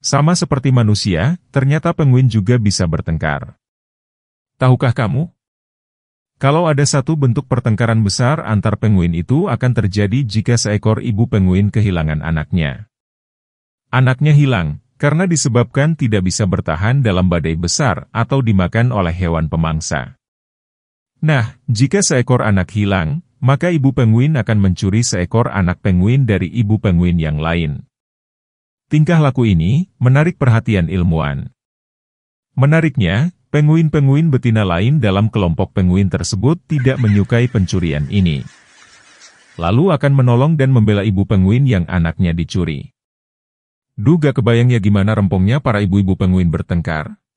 Sama seperti manusia, ternyata penguin juga bisa bertengkar. Tahukah kamu? Kalau ada satu bentuk pertengkaran besar antar penguin itu akan terjadi jika seekor ibu penguin kehilangan anaknya. Anaknya hilang, karena disebabkan tidak bisa bertahan dalam badai besar atau dimakan oleh hewan pemangsa. Nah, jika seekor anak hilang, maka ibu penguin akan mencuri seekor anak penguin dari ibu penguin yang lain. Tingkah laku ini menarik perhatian ilmuwan. Menariknya, penguin-penguin betina lain dalam kelompok penguin tersebut tidak menyukai pencurian ini. Lalu akan menolong dan membela ibu penguin yang anaknya dicuri. Duga kebayangnya gimana rempongnya para ibu-ibu penguin bertengkar.